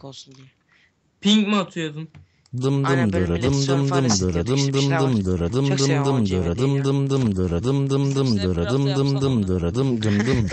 fark olsun diye. Ping mi atıyordun? Dım dım dıra dım dım dım dıra dım dım dım dıra dım dım dım dıra dım dım dım dıra dım dım dım dıra dım dım dım dıra dım dım dım